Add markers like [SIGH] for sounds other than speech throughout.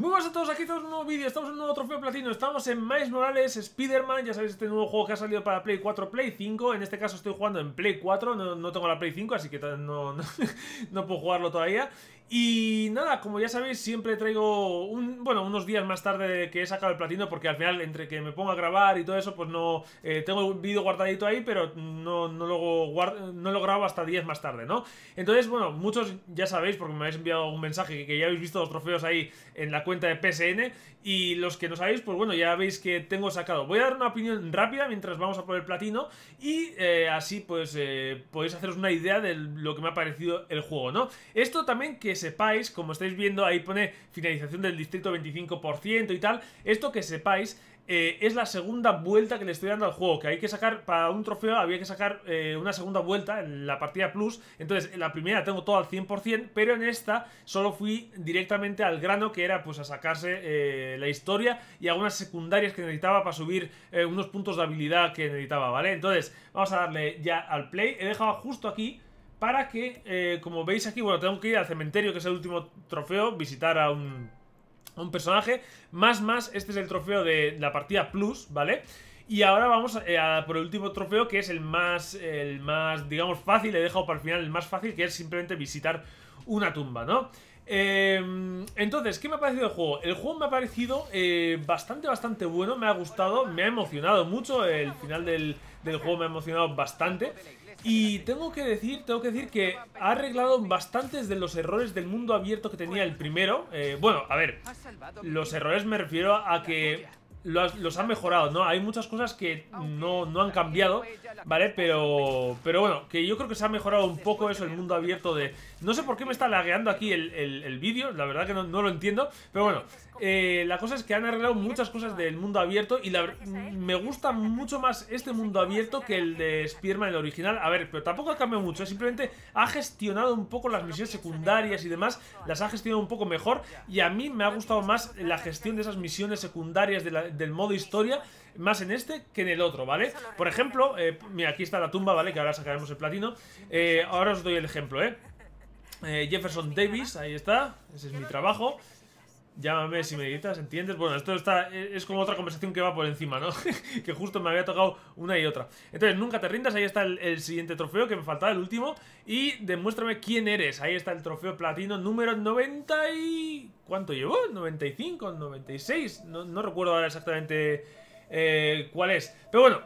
Muy buenas a todos, aquí estamos en un nuevo vídeo, estamos en un nuevo trofeo platino, estamos en Miles Morales, Spider-Man, ya sabéis este nuevo juego que ha salido para Play 4, Play 5, en este caso estoy jugando en Play 4, no, tengo la Play 5, así que [LAUGHS] no, no puedo jugarlo todavía, y nada, como ya sabéis, siempre traigo un, bueno, unos días más tarde que he sacado el platino, porque al final, entre que me pongo a grabar y todo eso, pues no. Eh, tengo el vídeo guardadito ahí, pero no, lo no lo grabo hasta días más tarde, ¿no? Entonces, bueno, muchos ya sabéis, porque me habéis enviado un mensaje que, ya habéis visto los trofeos ahí en la cuenta de PSN. Y los que no sabéis, pues bueno, ya veis que tengo sacado. Voy a dar una opinión rápida mientras vamos a por el platino. Y eh, así, pues, eh, podéis haceros una idea de lo que me ha parecido el juego, ¿no? Esto también que sepáis, como estáis viendo, ahí pone finalización del distrito 25% y tal. Esto que sepáis eh, es la segunda vuelta que le estoy dando al juego. Que hay que sacar, para un trofeo había que sacar eh, una segunda vuelta en la partida Plus. Entonces, en la primera tengo todo al 100%, pero en esta solo fui directamente al grano, que era pues a sacarse eh, la historia y algunas secundarias que necesitaba para subir unos puntos de habilidad que necesitaba, ¿vale? Entonces, vamos a darle ya al play. He dejado justo aquí para que, eh, como veis aquí, bueno, tengo que ir al cementerio, que es el último trofeo, visitar a un, un personaje, más más, este es el trofeo de la partida Plus, ¿vale? Y ahora vamos eh, por el último trofeo, que es el más, el más, digamos, fácil, he dejado para el final el más fácil, que es simplemente visitar una tumba, ¿no? Em, entonces, ¿qué me ha parecido el juego? El juego me ha parecido eh, bastante, bastante bueno, me ha gustado, me ha emocionado mucho, el final del, del juego me ha emocionado bastante. Y tengo que decir, tengo que decir que ha arreglado bastantes de los errores del mundo abierto que tenía el primero. Eh, bueno, a ver, los errores me refiero a que los, han mejorado, ¿no? Hay muchas cosas que no, han cambiado, ¿vale? Pero, pero bueno, que yo creo que se ha mejorado un poco eso, el mundo abierto de... No sé por qué me está lagueando aquí el, vídeo, la verdad que no, lo entiendo, pero bueno, eh, la cosa es que han arreglado muchas cosas del mundo abierto y la, me gusta mucho más este mundo abierto que el de Spearman, el original. A ver, pero tampoco ha cambiado mucho, simplemente ha gestionado un poco las misiones secundarias y demás, las ha gestionado un poco mejor y a mí me ha gustado más la gestión de esas misiones secundarias de la del modo historia más en este que en el otro, ¿vale? Por ejemplo, eh, mira, aquí está la tumba, ¿vale? Que ahora sacaremos el platino. Eh, ahora os doy el ejemplo, ¿eh? ¿eh? Jefferson Davis, ahí está, ese es mi trabajo. Llámame si me necesitas, ¿entiendes? Bueno, esto está, es como otra conversación que va por encima, ¿no? [LAUGHS] que justo me había tocado una y otra. Entonces, nunca te rindas, ahí está el, siguiente trofeo que me faltaba, el último. Y demuéstrame quién eres. Ahí está el trofeo platino número 90 y... ¿Cuánto llevó? ¿95? ¿96? No, recuerdo ahora exactamente eh, cuál es. Pero bueno,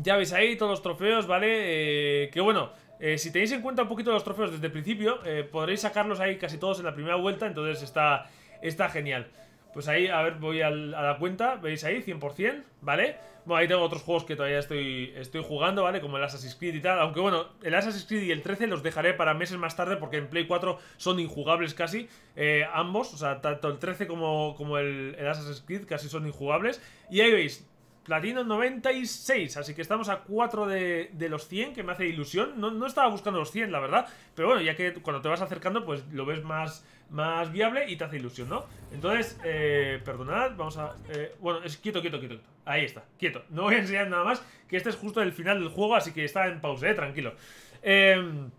ya veis ahí todos los trofeos, ¿vale? Eh, que bueno... Eh, si tenéis en cuenta un poquito los trofeos desde el principio, podréis sacarlos ahí casi todos en la primera vuelta, entonces está, Está genial. Pues ahí, a ver, voy a la cuenta, veis ahí, 100%, ¿vale? Bueno, ahí tengo otros juegos que todavía estoy, estoy jugando, ¿vale? Como el Assassin's Creed y tal, aunque bueno, el Assassin's Creed y el 13 los dejaré para meses más tarde porque en Play 4 son injugables casi, eh, ambos, o sea, tanto el 13 como, como el, Assassin's Creed casi son injugables. Y ahí veis, Platino 96, así que estamos a 4 de, los 100, que me hace ilusión. No, no, estaba buscando los 100, la verdad, pero bueno, ya que cuando te vas acercando, pues lo ves más, más viable y te hace ilusión, ¿no? Entonces, eh, perdonad, vamos a... Eh, bueno, es quieto, quieto, quieto, Ahí está, quieto. No voy a enseñar nada más, que este es justo el final del juego, así que está en pausa, ¿eh? Tranquilo. Em,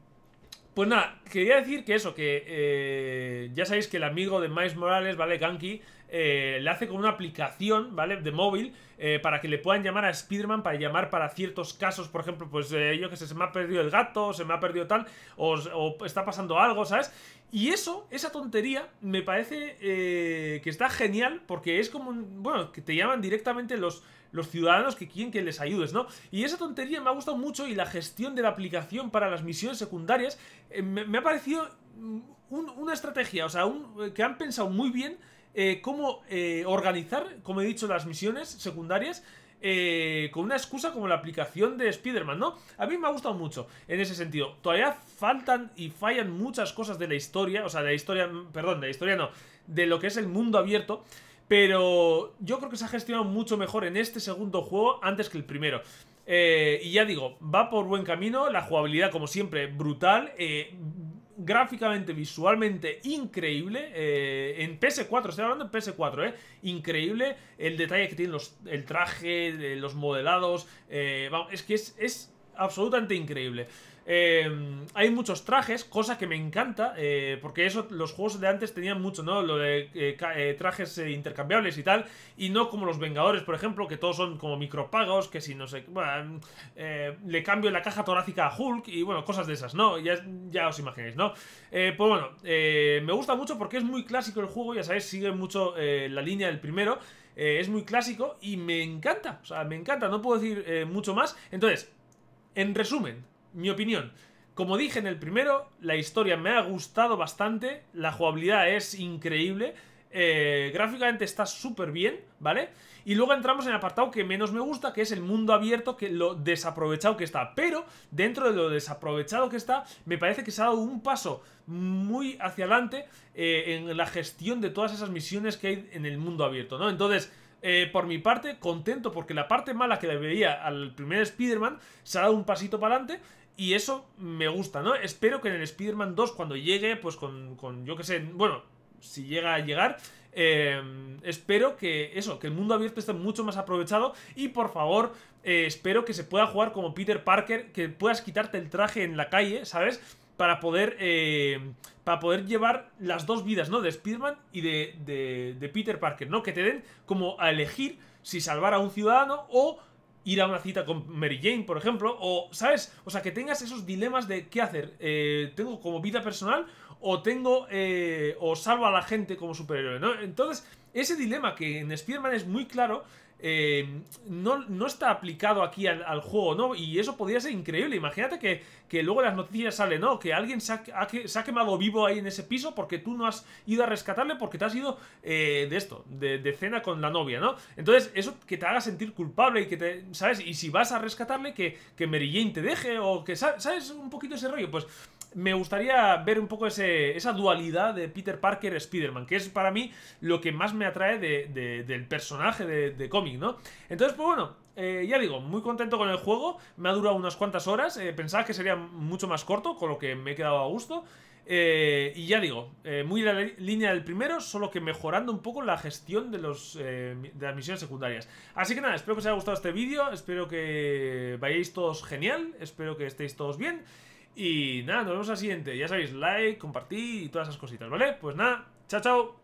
pues nada, quería decir que eso, que eh, ya sabéis que el amigo de Miles Morales, ¿vale? Kanki. Eh, le hace como una aplicación, ¿vale? De móvil, eh, para que le puedan llamar a Spider-Man, para llamar para ciertos casos, por ejemplo, pues eh, yo que sé, se me ha perdido el gato, se me ha perdido tal, o, está pasando algo, ¿sabes? Y eso, esa tontería, me parece que está genial, porque es como, bueno, que te llaman directamente los, los ciudadanos que quieren que les ayudes, ¿no? Y esa tontería me ha gustado mucho y la gestión de la aplicación para las misiones secundarias me, ha parecido mm, una estrategia, o sea, que han pensado muy bien eh, cómo eh, organizar, como he dicho, las misiones secundarias. Eh, con una excusa como la aplicación de Spider-Man, ¿no? A mí me ha gustado mucho en ese sentido. Todavía faltan y fallan muchas cosas de la historia, o sea, de la historia, perdón, de la historia no, de lo que es el mundo abierto, pero yo creo que se ha gestionado mucho mejor en este segundo juego antes que el primero. y ya digo, va por buen camino, la jugabilidad como siempre brutal, gráficamente, visualmente increíble. Eh, en PS4, estoy hablando en PS4, eh, Increíble el detalle que tiene el traje, eh, los modelados. es que es absolutamente increíble. Eh, hay muchos trajes, cosa que me encanta, eh, porque eso los juegos de antes tenían mucho, ¿no? Lo de eh, eh, trajes intercambiables y tal, y no como los Vengadores, por ejemplo, que todos son como micropagos, que si no sé, bueno, em, le cambio la caja torácica a Hulk y bueno, cosas de esas, ¿no? Ya, ya os imagináis, ¿no? pues bueno, me gusta mucho porque es muy clásico el juego, ya sabéis, sigue mucho la línea del primero. es muy clásico y me encanta, o sea, me encanta, no puedo decir mucho más. Entonces, en resumen, mi opinión. Como dije en el primero, la historia me ha gustado bastante, la jugabilidad es increíble, eh, gráficamente está súper bien, ¿vale? Y luego entramos en el apartado que menos me gusta, que es el mundo abierto, que lo desaprovechado que está. Pero dentro de lo desaprovechado que está, me parece que se ha dado un paso muy hacia adelante eh, en la gestión de todas esas misiones que hay en el mundo abierto, ¿no? Entonces eh, por mi parte, contento porque la parte mala que le veía al primer Spider-Man se ha dado un pasito para adelante y eso me gusta, ¿no? Espero que en el Spider-Man 2, cuando llegue, pues con, con yo qué sé, bueno, si llega a llegar, eh, espero que eso, que el mundo abierto esté mucho más aprovechado y por favor, eh, espero que se pueda jugar como Peter Parker, que puedas quitarte el traje en la calle, ¿sabes? para poder, eh, para poder llevar las dos vidas, ¿no? De spider y de, de, Peter Parker, ¿no? Que te den como a elegir si salvar a un ciudadano o ir a una cita con Mary Jane, por ejemplo, o, ¿sabes? O sea, que tengas esos dilemas de qué hacer. Eh, ¿Tengo como vida personal o tengo, eh, o salvo a la gente como superhéroe, Entonces, ese dilema que en spider es muy claro eh, no, no, está aplicado aquí al, juego, ¿no? Y eso podría ser increíble. Imagínate que, luego las noticias salen ¿no? Que alguien se ha, se quemado vivo ahí en ese piso porque tú no has ido a rescatarle porque te has ido eh, de esto, de, cena con la novia, ¿no? Entonces, eso que te haga sentir culpable y que te, ¿sabes? Y si vas a rescatarle, que, que Mary Jane te deje o que, ¿sabes? Un poquito ese rollo. Pues me gustaría ver un poco esa dualidad de Peter parker spiderman que es para mí lo que más me atrae del personaje de, cómic, ¿no? Entonces, pues bueno, eh, ya digo, muy contento con el juego, me ha durado unas cuantas horas, eh, pensaba que sería mucho más corto, con lo que me he quedado a gusto. Eh, y ya digo, muy la línea del primero, solo que mejorando un poco la gestión de, los, de las misiones secundarias. Así que nada, espero que os haya gustado este vídeo, espero que vayáis todos genial, espero que estéis todos bien. Y nada, nos vemos al siguiente. Ya sabéis, like, compartir y todas esas cositas, ¿vale? Pues nada, chao, chao.